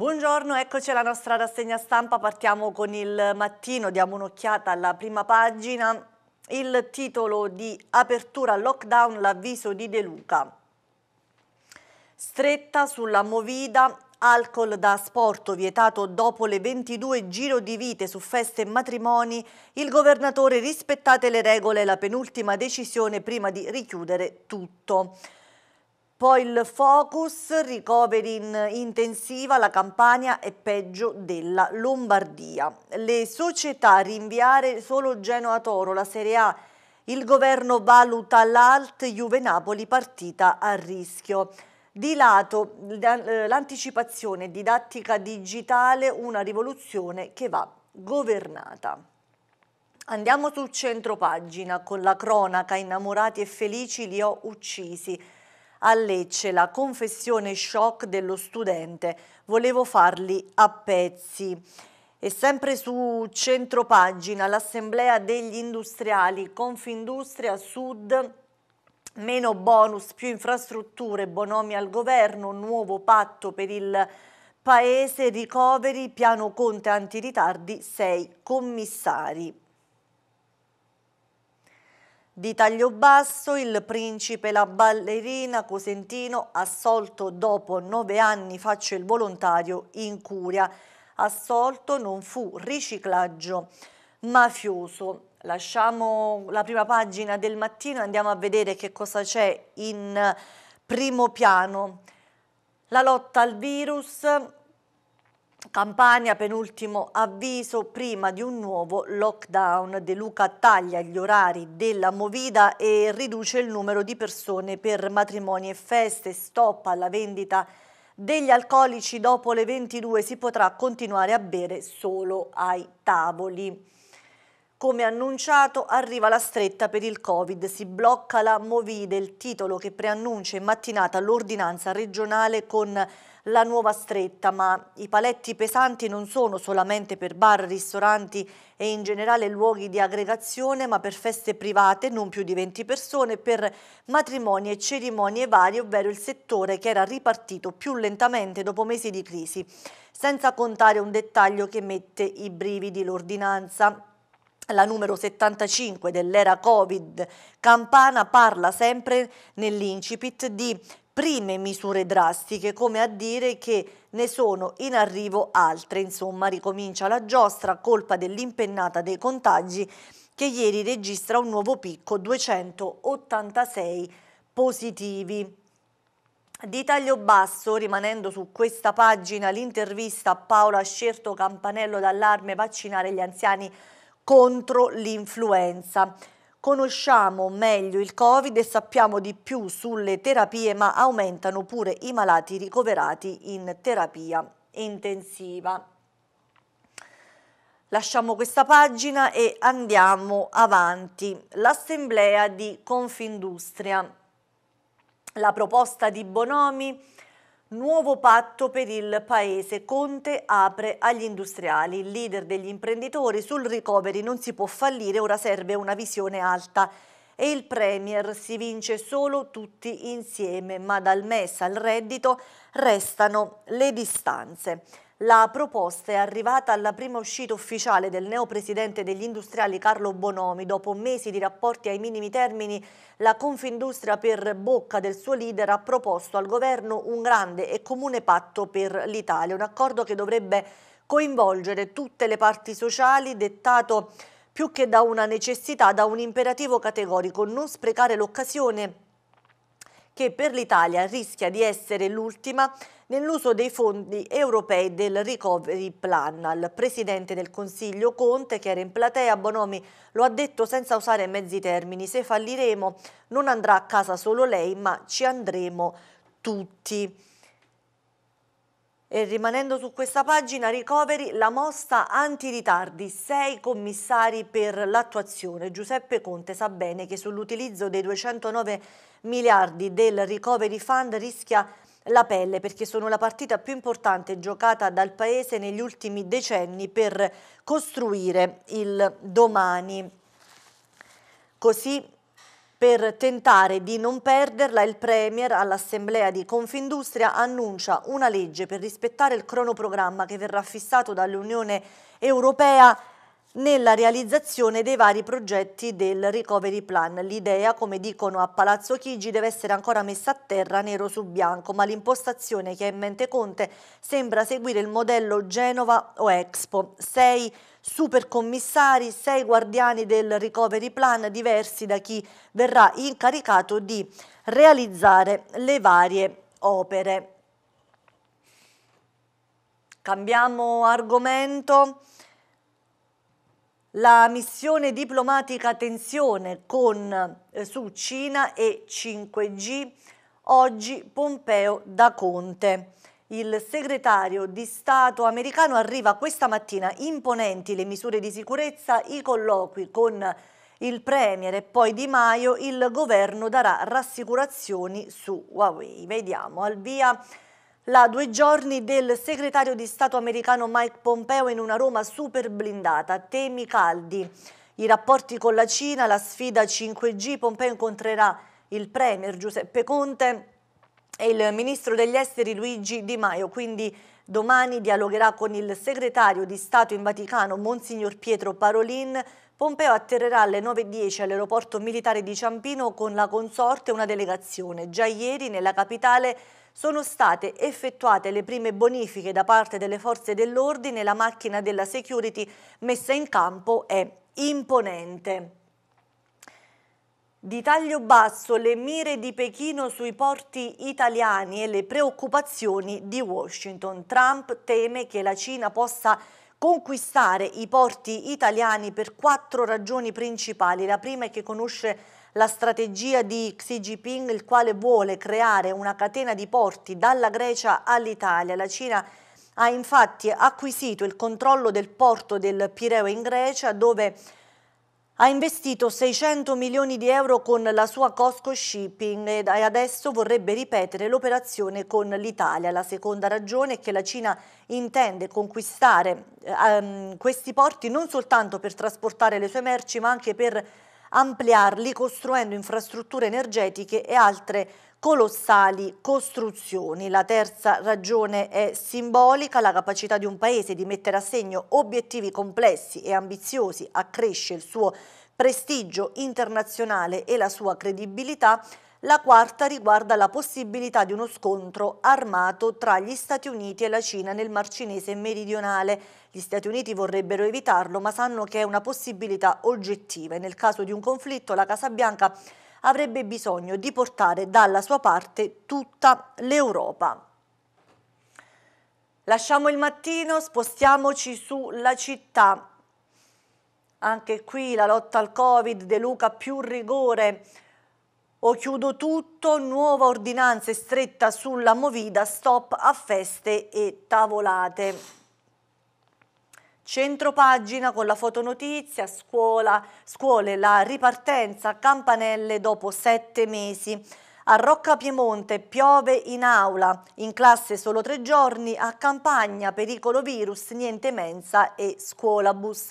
Buongiorno, eccoci alla nostra rassegna stampa, partiamo con il mattino, diamo un'occhiata alla prima pagina, il titolo di apertura lockdown, l'avviso di De Luca. Stretta sulla movida, alcol da sport vietato dopo le 22 giro di vite su feste e matrimoni, il governatore rispettate le regole, la penultima decisione prima di richiudere tutto. Poi il focus, ricoveri in intensiva, la Campania è peggio della Lombardia. Le società rinviare solo Genoa Toro, la Serie A. Il governo valuta l'alt Juve Napoli partita a rischio. Di lato eh, l'anticipazione didattica digitale, una rivoluzione che va governata. Andiamo sul centro pagina con la cronaca Innamorati e felici li ho uccisi. A Lecce la confessione shock dello studente, volevo farli a pezzi. E sempre su centropagina l'assemblea degli industriali Confindustria Sud meno bonus, più infrastrutture, bonomi al governo, nuovo patto per il paese, ricoveri, piano Conte antiritardi, sei commissari. Di taglio basso, il principe e la ballerina Cosentino, assolto dopo nove anni, faccio il volontario in curia. Assolto non fu riciclaggio mafioso. Lasciamo la prima pagina del mattino e andiamo a vedere che cosa c'è in primo piano. La lotta al virus, Campania, penultimo avviso prima di un nuovo lockdown. De Luca taglia gli orari della Movida e riduce il numero di persone per matrimoni e feste, stop alla vendita degli alcolici dopo le 22 si potrà continuare a bere solo ai tavoli. Come annunciato arriva la stretta per il Covid, si blocca la Movida, il titolo che preannuncia in mattinata l'ordinanza regionale con la nuova stretta, ma i paletti pesanti non sono solamente per bar, ristoranti e in generale luoghi di aggregazione, ma per feste private, non più di 20 persone, per matrimoni e cerimonie varie, ovvero il settore che era ripartito più lentamente dopo mesi di crisi. Senza contare un dettaglio che mette i brividi l'ordinanza la numero 75 dell'era Covid, Campana parla sempre nell'incipit di prime misure drastiche, come a dire che ne sono in arrivo altre. Insomma, ricomincia la giostra, colpa dell'impennata dei contagi che ieri registra un nuovo picco, 286 positivi. Di taglio basso, rimanendo su questa pagina, l'intervista a Paola Scerto Campanello d'allarme vaccinare gli anziani contro l'influenza. Conosciamo meglio il Covid e sappiamo di più sulle terapie, ma aumentano pure i malati ricoverati in terapia intensiva. Lasciamo questa pagina e andiamo avanti. L'assemblea di Confindustria. La proposta di Bonomi Nuovo patto per il Paese. Conte apre agli industriali. Il leader degli imprenditori sul recovery non si può fallire, ora serve una visione alta. E il Premier si vince solo tutti insieme, ma dal MES al reddito restano le distanze. La proposta è arrivata alla prima uscita ufficiale del neopresidente degli industriali Carlo Bonomi. Dopo mesi di rapporti ai minimi termini, la Confindustria per bocca del suo leader ha proposto al governo un grande e comune patto per l'Italia, un accordo che dovrebbe coinvolgere tutte le parti sociali, dettato più che da una necessità, da un imperativo categorico, non sprecare l'occasione che per l'Italia rischia di essere l'ultima nell'uso dei fondi europei del Recovery Plan. Al Presidente del Consiglio Conte, che era in platea, Bonomi lo ha detto senza usare mezzi termini, se falliremo non andrà a casa solo lei ma ci andremo tutti. E rimanendo su questa pagina, ricoveri la mossa antiritardi, sei commissari per l'attuazione. Giuseppe Conte sa bene che sull'utilizzo dei 209 miliardi del Recovery Fund rischia la pelle perché sono la partita più importante giocata dal Paese negli ultimi decenni per costruire il domani. Così per tentare di non perderla, il Premier all'Assemblea di Confindustria annuncia una legge per rispettare il cronoprogramma che verrà fissato dall'Unione Europea nella realizzazione dei vari progetti del recovery plan. L'idea, come dicono a Palazzo Chigi, deve essere ancora messa a terra nero su bianco, ma l'impostazione che ha in mente Conte sembra seguire il modello Genova o Expo. Sei supercommissari, sei guardiani del recovery plan diversi da chi verrà incaricato di realizzare le varie opere. Cambiamo argomento. La missione diplomatica tensione con, eh, su Cina e 5G, oggi Pompeo da Conte. Il segretario di Stato americano arriva questa mattina imponenti le misure di sicurezza, i colloqui con il Premier e poi Di Maio, il governo darà rassicurazioni su Huawei. Vediamo al via la due giorni del segretario di Stato americano Mike Pompeo in una Roma super blindata, temi caldi. I rapporti con la Cina, la sfida 5G, Pompeo incontrerà il Premier Giuseppe Conte e il ministro degli esteri Luigi Di Maio. Quindi domani dialogherà con il segretario di Stato in Vaticano, Monsignor Pietro Parolin. Pompeo atterrerà alle 9.10 all'aeroporto militare di Ciampino con la consorte e una delegazione. Già ieri nella capitale sono state effettuate le prime bonifiche da parte delle forze dell'ordine. e La macchina della security messa in campo è imponente. Di taglio basso le mire di Pechino sui porti italiani e le preoccupazioni di Washington. Trump teme che la Cina possa conquistare i porti italiani per quattro ragioni principali. La prima è che conosce la strategia di Xi Jinping, il quale vuole creare una catena di porti dalla Grecia all'Italia. La Cina ha infatti acquisito il controllo del porto del Pireo in Grecia, dove ha investito 600 milioni di euro con la sua Costco Shipping e adesso vorrebbe ripetere l'operazione con l'Italia. La seconda ragione è che la Cina intende conquistare ehm, questi porti non soltanto per trasportare le sue merci ma anche per ampliarli costruendo infrastrutture energetiche e altre colossali costruzioni. La terza ragione è simbolica, la capacità di un paese di mettere a segno obiettivi complessi e ambiziosi accresce il suo prestigio internazionale e la sua credibilità, la quarta riguarda la possibilità di uno scontro armato tra gli Stati Uniti e la Cina nel Mar Cinese meridionale. Gli Stati Uniti vorrebbero evitarlo, ma sanno che è una possibilità oggettiva e nel caso di un conflitto la Casa Bianca avrebbe bisogno di portare dalla sua parte tutta l'Europa. Lasciamo il mattino, spostiamoci sulla città. Anche qui la lotta al Covid, De Luca più rigore. O chiudo tutto, nuova ordinanza stretta sulla movida, stop a feste e tavolate. Centro pagina con la fotonotizia, scuola, scuole, la ripartenza, campanelle dopo sette mesi. A Rocca Piemonte piove in aula, in classe solo tre giorni, a Campagna pericolo virus, niente mensa e scuolabus.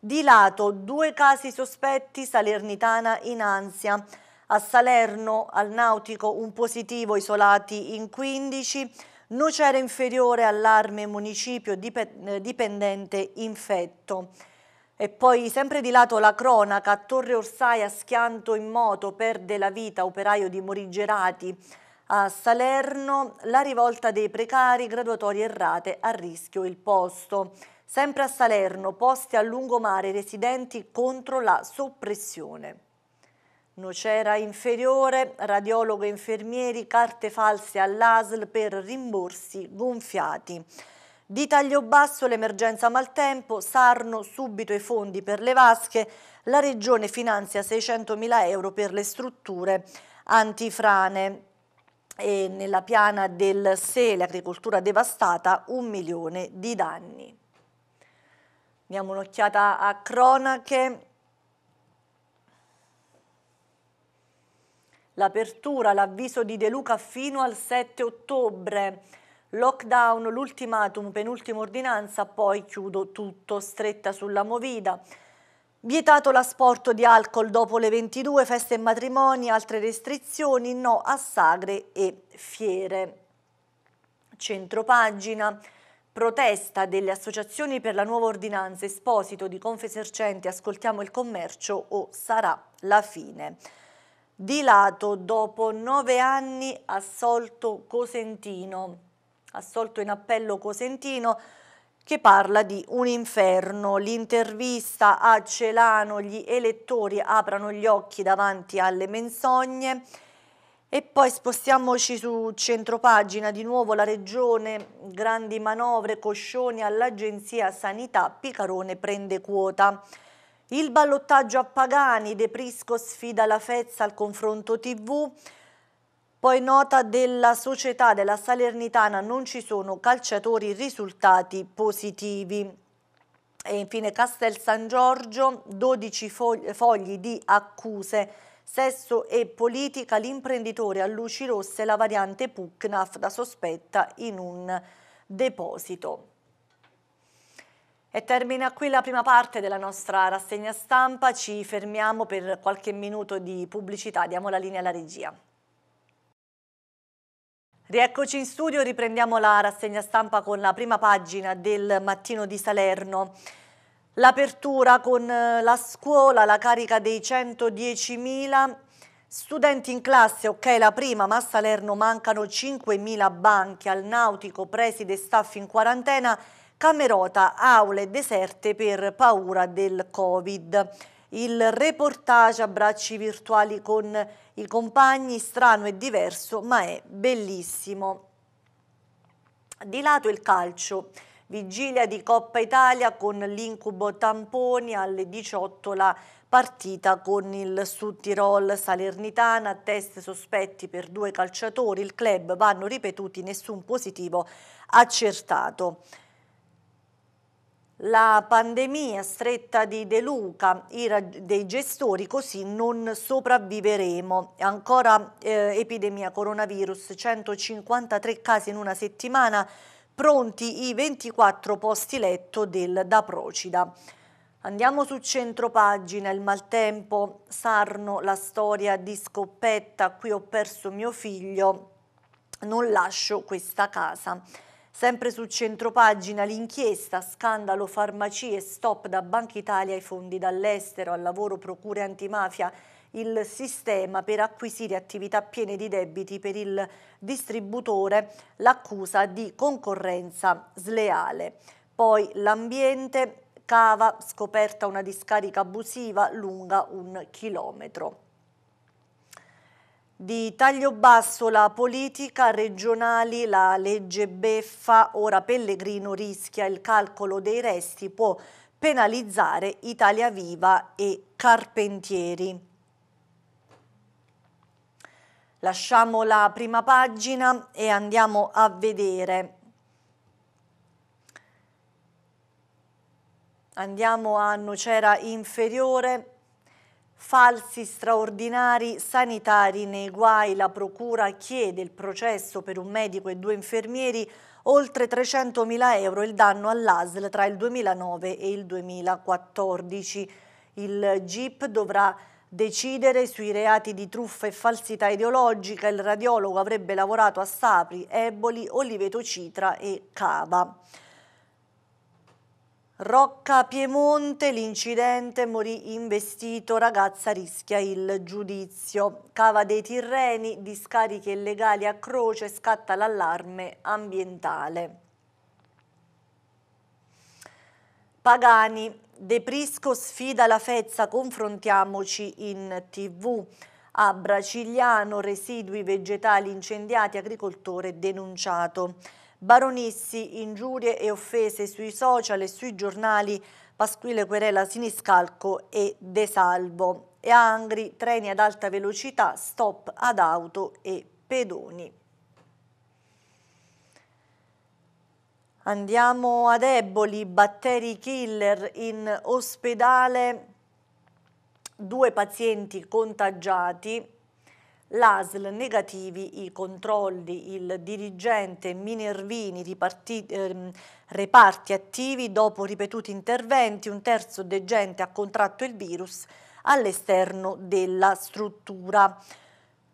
Di lato due casi sospetti, Salernitana in ansia. A Salerno, al Nautico, un positivo isolati in 15 nocera inferiore all'arme municipio eh, dipendente infetto. E poi sempre di lato la cronaca, a Torre Orsai a schianto in moto perde la vita operaio di Morigerati. A Salerno la rivolta dei precari, graduatorie errate, a rischio il posto. Sempre a Salerno, posti a lungomare residenti contro la soppressione. Nocera inferiore, radiologo e infermieri, carte false all'ASL per rimborsi gonfiati. Di taglio basso l'emergenza maltempo, Sarno subito i fondi per le vasche, la regione finanzia 600.000 euro per le strutture antifrane e nella piana del Sele, agricoltura devastata, un milione di danni. Diamo un'occhiata a cronache. L'apertura, l'avviso di De Luca fino al 7 ottobre. Lockdown, l'ultimatum, penultima ordinanza, poi chiudo tutto, stretta sulla movida. Vietato l'asporto di alcol dopo le 22, feste e matrimoni, altre restrizioni, no a sagre e fiere. Centropagina, protesta delle associazioni per la nuova ordinanza, esposito di Confesercenti, ascoltiamo il commercio o sarà la fine di lato dopo nove anni assolto Cosentino, assolto in appello Cosentino che parla di un inferno, l'intervista a Celano, gli elettori aprono gli occhi davanti alle menzogne e poi spostiamoci su centropagina, di nuovo la regione, grandi manovre, Coscioni all'agenzia sanità, Picarone prende quota. Il ballottaggio a Pagani, De Prisco sfida la Fezza al confronto TV. Poi nota della società della Salernitana, non ci sono calciatori risultati positivi. E infine Castel San Giorgio, 12 fogli di accuse. Sesso e politica, l'imprenditore a luci rosse, la variante Pucnaf da sospetta in un deposito. E termina qui la prima parte della nostra rassegna stampa, ci fermiamo per qualche minuto di pubblicità, diamo la linea alla regia. Rieccoci in studio, riprendiamo la rassegna stampa con la prima pagina del mattino di Salerno. L'apertura con eh, la scuola, la carica dei 110.000 studenti in classe, ok la prima, ma a Salerno mancano 5.000 banchi, al nautico, preside e staff in quarantena Camerota, aule deserte per paura del Covid. Il reportage a bracci virtuali con i compagni, strano e diverso, ma è bellissimo. Di lato il calcio. Vigilia di Coppa Italia con l'incubo tamponi alle 18 la partita con il Sud Tirol Salernitana, test sospetti per due calciatori, il club vanno ripetuti, nessun positivo accertato. La pandemia stretta di De Luca, dei gestori, così non sopravviveremo. Ancora eh, epidemia coronavirus, 153 casi in una settimana, pronti i 24 posti letto del Da Procida. Andiamo su centropagina, il maltempo, Sarno, la storia di scoppetta, qui ho perso mio figlio, non lascio questa casa. Sempre sul centropagina l'inchiesta, scandalo farmacie, stop da Banca Italia ai fondi dall'estero, al lavoro procure antimafia, il sistema per acquisire attività piene di debiti per il distributore, l'accusa di concorrenza sleale. Poi l'ambiente, cava, scoperta una discarica abusiva lunga un chilometro. Di taglio basso la politica, regionali la legge beffa, ora Pellegrino rischia il calcolo dei resti, può penalizzare Italia Viva e Carpentieri. Lasciamo la prima pagina e andiamo a vedere. Andiamo a Nocera Inferiore Falsi straordinari sanitari nei guai. La procura chiede il processo per un medico e due infermieri oltre 300.000 euro il danno all'ASL tra il 2009 e il 2014. Il GIP dovrà decidere sui reati di truffa e falsità ideologica. Il radiologo avrebbe lavorato a Sapri, Eboli, Oliveto Citra e Cava. Rocca Piemonte, l'incidente morì investito, ragazza rischia il giudizio. Cava dei Tirreni, discariche illegali a Croce, scatta l'allarme ambientale. Pagani, De Prisco sfida la Fezza, confrontiamoci in tv. A Bracigliano, residui vegetali incendiati, agricoltore denunciato. Baronissi, ingiurie e offese sui social e sui giornali, Pasquile Querela Siniscalco e De Salvo. E a Angri, treni ad alta velocità, stop ad auto e pedoni. Andiamo ad Eboli, batteri killer in ospedale, due pazienti contagiati l'ASL negativi i controlli, il dirigente Minervini riparti, eh, reparti attivi dopo ripetuti interventi, un terzo degente ha contratto il virus all'esterno della struttura.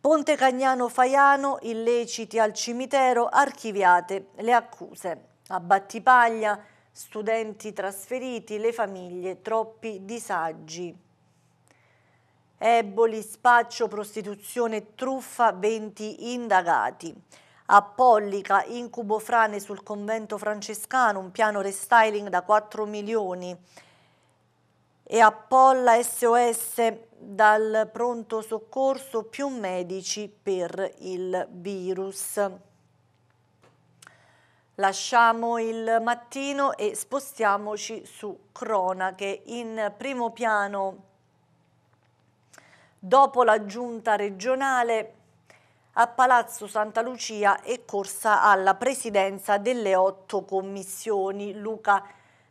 Ponte Cagnano Faiano, illeciti al cimitero, archiviate le accuse. A Battipaglia, studenti trasferiti, le famiglie, troppi disagi. Eboli, spaccio, prostituzione, truffa, 20 indagati. A Pollica, incubo frane sul convento francescano, un piano restyling da 4 milioni. E a Polla SOS dal pronto soccorso più medici per il virus. Lasciamo il mattino e spostiamoci su cronache. In primo piano dopo la giunta regionale a Palazzo Santa Lucia e corsa alla presidenza delle otto commissioni. Luca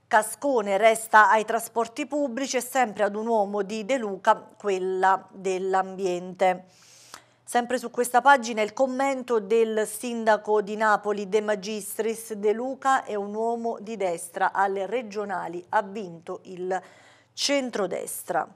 Cascone resta ai trasporti pubblici e sempre ad un uomo di De Luca, quella dell'ambiente. Sempre su questa pagina il commento del sindaco di Napoli De Magistris De Luca è un uomo di destra alle regionali, ha vinto il centrodestra.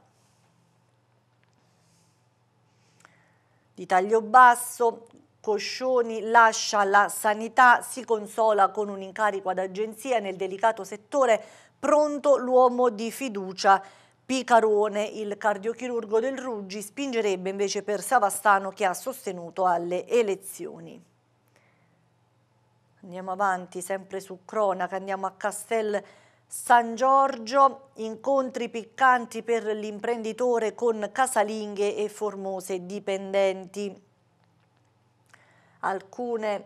di taglio basso, Coscioni lascia la sanità, si consola con un incarico ad agenzia nel delicato settore, pronto l'uomo di fiducia. Picarone, il cardiochirurgo del Ruggi, spingerebbe invece per Savastano che ha sostenuto alle elezioni. Andiamo avanti, sempre su cronaca, andiamo a Castel San Giorgio, incontri piccanti per l'imprenditore con casalinghe e formose dipendenti. Alcune,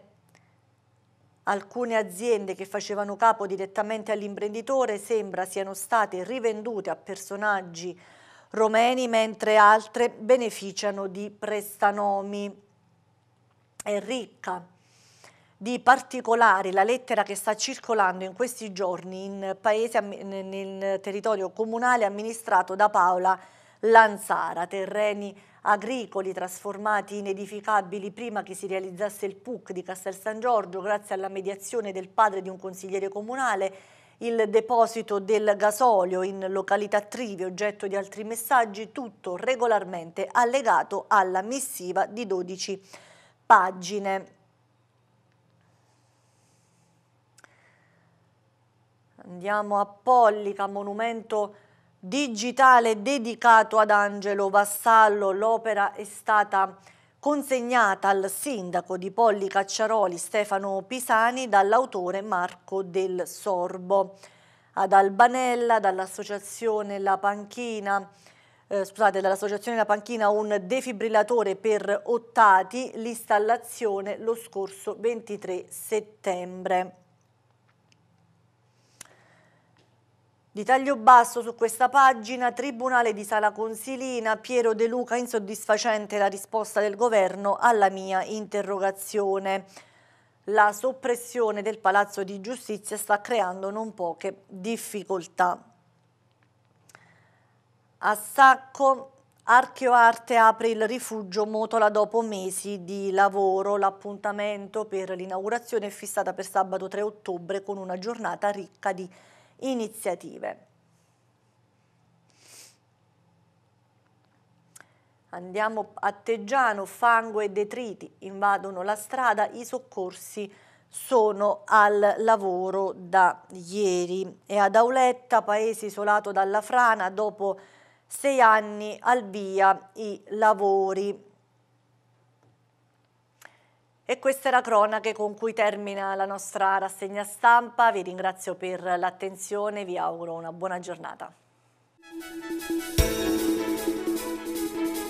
alcune aziende che facevano capo direttamente all'imprenditore sembra siano state rivendute a personaggi romeni, mentre altre beneficiano di prestanomi. È ricca di particolari, la lettera che sta circolando in questi giorni in paese, nel territorio comunale amministrato da Paola Lanzara, terreni agricoli trasformati in edificabili prima che si realizzasse il PUC di Castel San Giorgio grazie alla mediazione del padre di un consigliere comunale il deposito del gasolio in località Trivi, oggetto di altri messaggi, tutto regolarmente allegato alla missiva di 12 pagine. Andiamo a Pollica, monumento digitale dedicato ad Angelo Vassallo. L'opera è stata consegnata al sindaco di Polli Cacciaroli Stefano Pisani dall'autore Marco del Sorbo. Ad Albanella, dall'associazione La Panchina, eh, scusate, dall'associazione La Panchina un defibrillatore per ottati, l'installazione lo scorso 23 settembre. Di taglio basso su questa pagina, Tribunale di Sala Consilina, Piero De Luca, insoddisfacente la risposta del governo alla mia interrogazione. La soppressione del Palazzo di Giustizia sta creando non poche difficoltà. A Sacco, Archeoarte apre il rifugio Motola dopo mesi di lavoro. L'appuntamento per l'inaugurazione è fissata per sabato 3 ottobre con una giornata ricca di iniziative. Andiamo a Teggiano, fango e detriti invadono la strada, i soccorsi sono al lavoro da ieri. E ad Auletta, paese isolato dalla frana, dopo sei anni al via i lavori e questa è cronache con cui termina la nostra rassegna stampa. Vi ringrazio per l'attenzione, e vi auguro una buona giornata.